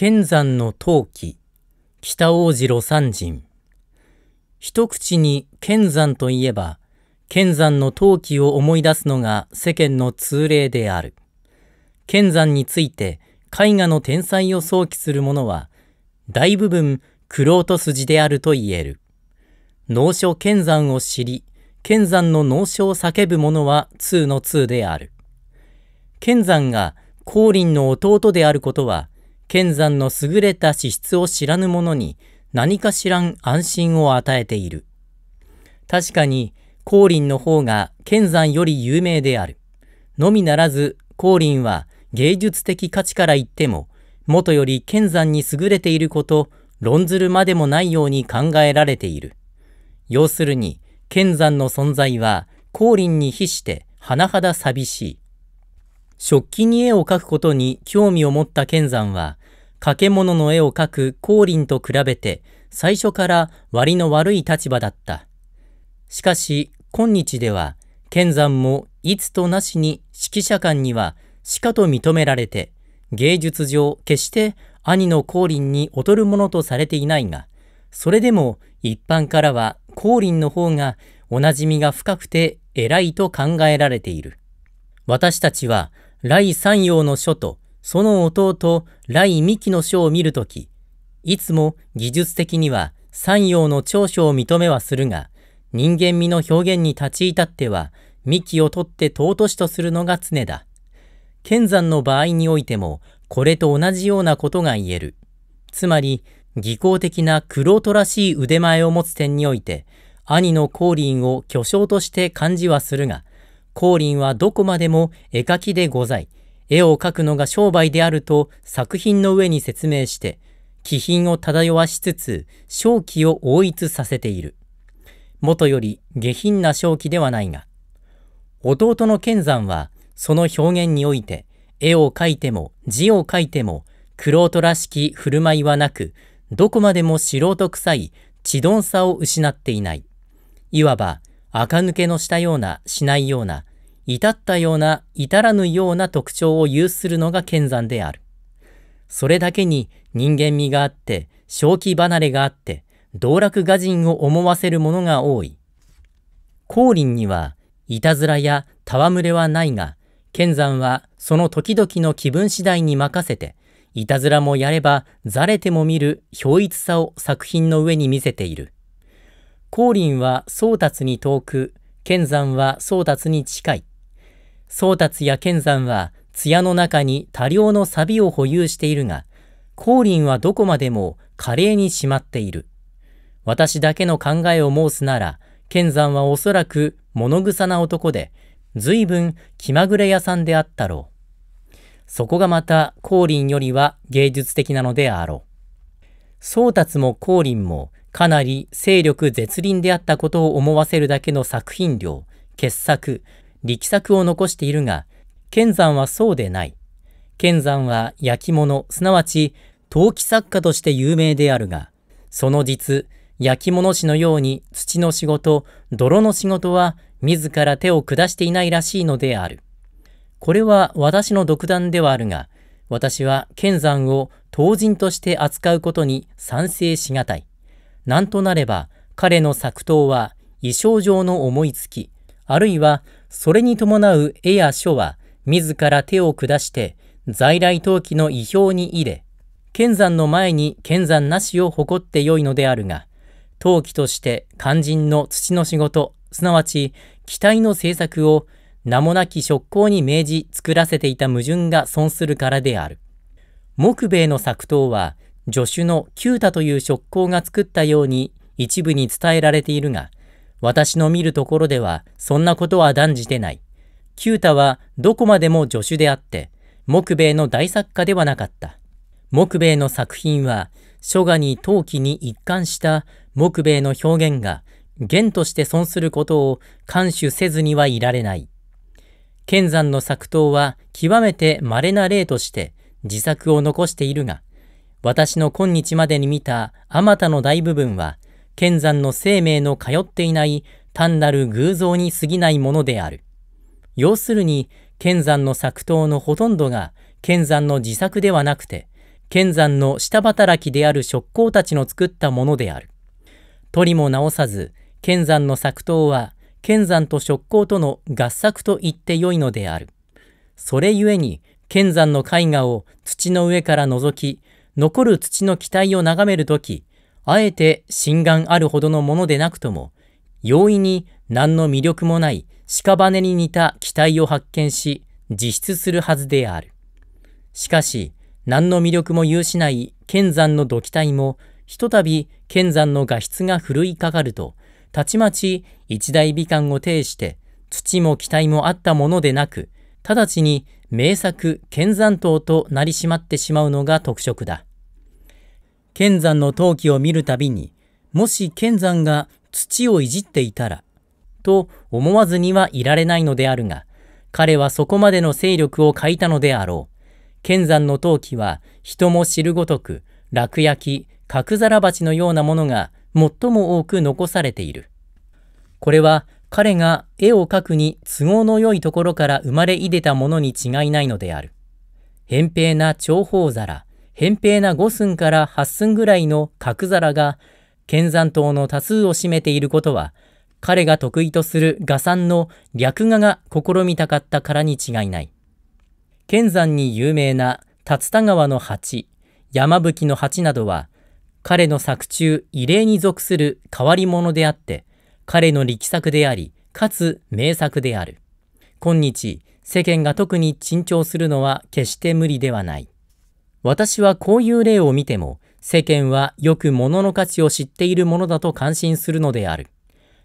剣山の陶器、北大路三人。一口に剣山といえば、剣山の陶器を思い出すのが世間の通例である。剣山について絵画の天才を想起する者は、大部分玄人筋であると言える。脳書剣山を知り、剣山の脳書を叫ぶ者は通の通である。剣山が光琳の弟であることは、剣山の優れた資質を知らぬ者に何かしらん安心を与えている。確かに、光琳の方が剣山より有名である。のみならず、光琳は芸術的価値から言っても、元より剣山に優れていること、論ずるまでもないように考えられている。要するに、剣山の存在は、光琳に比して、甚だ寂しい。食器に絵を描くことに興味を持った剣山は、掛物の絵を描く光琳と比べて最初から割の悪い立場だった。しかし、今日では、剣山もいつとなしに指揮者間にはしかと認められて、芸術上決して兄の光琳に劣るものとされていないが、それでも一般からは光琳の方がおなじみが深くて偉いと考えられている。私たちは雷三陽の書とその弟雷三木の書を見るとき、いつも技術的には三陽の長所を認めはするが、人間味の表現に立ち至っては、幹を取って尊しとするのが常だ。剣山の場合においても、これと同じようなことが言える。つまり、技巧的な玄人トらしい腕前を持つ点において、兄の光臨を巨匠として感じはするが、光琳はどこまでも絵描きでござい、絵を描くのが商売であると作品の上に説明して、気品を漂わしつつ、正気を統逸させている。もとより下品な正気ではないが、弟の剣山はその表現において、絵を描いても字を書いても、玄人らしき振る舞いはなく、どこまでも素人臭い、ちどさを失っていない。いわば、垢抜けのしたような、しないような、至ったような至らぬような特徴を有するのが剣山である。それだけに人間味があって、正気離れがあって、道楽画人を思わせるものが多い。光林には、いたずらや戯れはないが、剣山はその時々の気分次第に任せて、いたずらもやれば、ざれても見る表一さを作品の上に見せている。光林は宗達に遠く、剣山は宗達に近い。宗達や剣山は艶の中に多量の錆を保有しているが、光琳はどこまでも華麗にしまっている。私だけの考えを申すなら、剣山はおそらく物臭な男で、随分気まぐれ屋さんであったろう。そこがまた光琳よりは芸術的なのであろう。宗達も光琳もかなり勢力絶倫であったことを思わせるだけの作品量、傑作、力作を残しているが、剣山はそうでない。剣山は焼き物、すなわち陶器作家として有名であるが、その実、焼き物師のように土の仕事、泥の仕事は自ら手を下していないらしいのである。これは私の独断ではあるが、私は剣山を当人として扱うことに賛成しがたい。なんとなれば、彼の作刀は、衣装上の思いつき、あるいはそれに伴う絵や書は自ら手を下して在来陶器の意表に入れ剣山の前に剣山なしを誇ってよいのであるが陶器として肝心の土の仕事すなわち機体の政作を名もなき職工に命じ作らせていた矛盾が損するからである木米の作刀は助手の九太という職工が作ったように一部に伝えられているが私の見るところでは、そんなことは断じてない。九太はどこまでも助手であって、木米の大作家ではなかった。木米の作品は、書画に陶器に一貫した木米の表現が、弦として損することを感守せずにはいられない。剣山の作刀は極めて稀な例として自作を残しているが、私の今日までに見たあまたの大部分は剣山の生命の通っていない単なる偶像に過ぎないものである。要するに、剣山の作刀のほとんどが剣山の自作ではなくて、剣山の下働きである職工たちの作ったものである。取りも直さず、剣山の作刀は、剣山と職工との合作と言ってよいのである。それゆえに、剣山の絵画を土の上から覗き、残る土の機体を眺めるとき、あえて心眼あるほどのものでなくとも、容易に何の魅力もない屍に似た機体を発見し、自出するはずである。しかし、何の魅力も有しない剣山の土器体も、ひとたび剣山の画質がふるいかかると、たちまち一大美観を呈して、土も機体もあったものでなく、直ちに名作剣山島となりしまってしまうのが特色だ。剣山の陶器を見るたびに、もし剣山が土をいじっていたら、と思わずにはいられないのであるが、彼はそこまでの勢力を欠いたのであろう。剣山の陶器は人も知るごとく、落焼き、角皿鉢のようなものが最も多く残されている。これは彼が絵を描くに都合の良いところから生まれいでたものに違いないのである。扁平な長方皿、扁平な5寸から8寸ぐらいの角皿が、剣山島の多数を占めていることは、彼が得意とする画産の略画が試みたかったからに違いない。剣山に有名な竜田川の蜂、山吹の蜂などは、彼の作中異例に属する変わり者であって、彼の力作であり、かつ名作である。今日、世間が特に珍重するのは決して無理ではない。私はこういう例を見ても、世間はよく物の価値を知っているものだと感心するのである。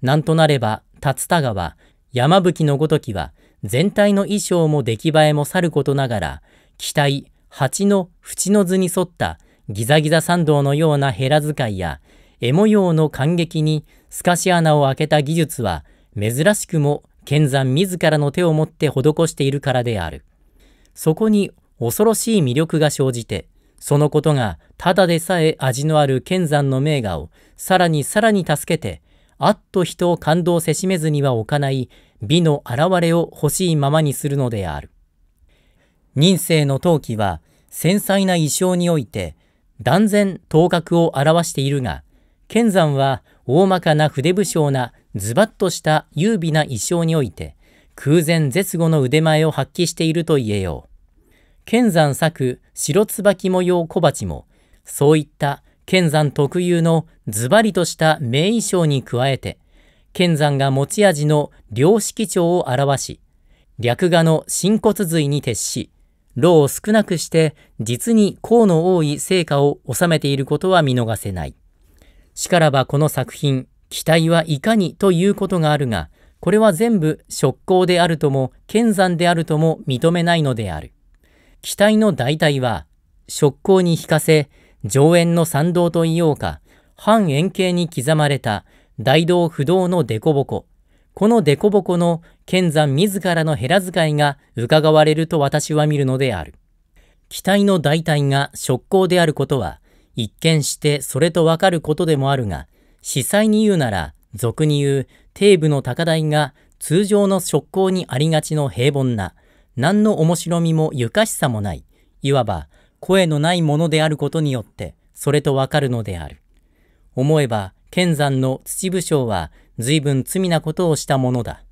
なんとなれば、竜田川、山吹のごときは、全体の衣装も出来栄えもさることながら、機体、蜂の縁の図に沿ったギザギザ参道のようなヘラ使いや、絵模様の感激に透かし穴を開けた技術は、珍しくも剣山自らの手を持って施しているからである。そこに恐ろしい魅力が生じて、そのことがただでさえ味のある剣山の名画をさらにさらに助けて、あっと人を感動せしめずには置かない美の現れを欲しいままにするのである。人生の陶器は繊細な意匠において断然頭角を表しているが、剣山は大まかな筆武将なズバッとした優美な意匠において空前絶後の腕前を発揮していると言えよう。剣山作白椿模様小鉢も、そういった剣山特有のズバリとした名衣装に加えて、剣山が持ち味の良識調を表し、略画の真骨髄に徹し、労を少なくして実に功の多い成果を収めていることは見逃せない。しからばこの作品、期待はいかにということがあるが、これは全部職工であるとも、剣山であるとも認めないのである。機体の大体は、触光に引かせ、上縁の参道といようか、半円形に刻まれた大道不動の凸凹。この凸凹の剣山自らのヘラ使いが伺われると私は見るのである。機体の大体が触光であることは、一見してそれとわかることでもあるが、司祭に言うなら、俗に言う、底部の高台が通常の触光にありがちの平凡な、何の面白みもゆかしさもない、いわば声のないものであることによって、それとわかるのである。思えば、剣山の土武将は随分罪なことをしたものだ。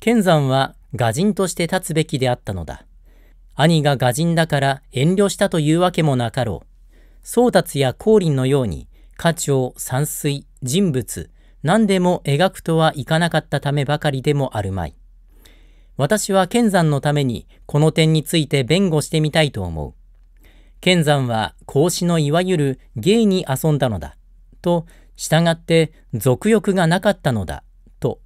剣山は画人として立つべきであったのだ。兄が画人だから遠慮したというわけもなかろう。宗達や光琳のように、家長、山水、人物、何でも描くとはいかなかったためばかりでもあるまい。私は剣山のためにこの点について弁護してみたいと思う。剣山は孔子のいわゆる芸に遊んだのだ。と、従って俗欲がなかったのだ。と。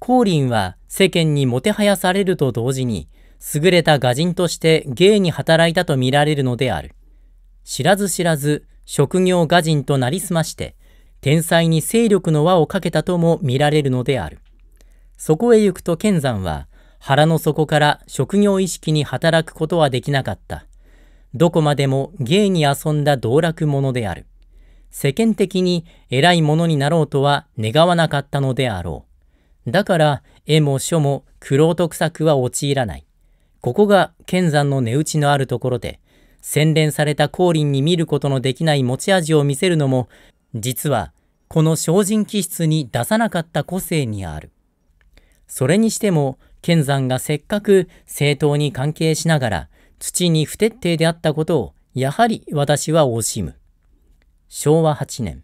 光林は世間にもてはやされると同時に、優れた画人として芸に働いたと見られるのである。知らず知らず職業画人となりすまして、天才に勢力の輪をかけたとも見られるのである。そこへ行くと剣山は腹の底から職業意識に働くことはできなかった。どこまでも芸に遊んだ道楽者である。世間的に偉い者になろうとは願わなかったのであろう。だから絵も書も苦労と臭くは陥らない。ここが剣山の値打ちのあるところで、洗練された光輪に見ることのできない持ち味を見せるのも、実はこの精進気質に出さなかった個性にある。それにしても、剣山がせっかく政党に関係しながら土に不徹底であったことをやはり私は惜しむ。昭和8年、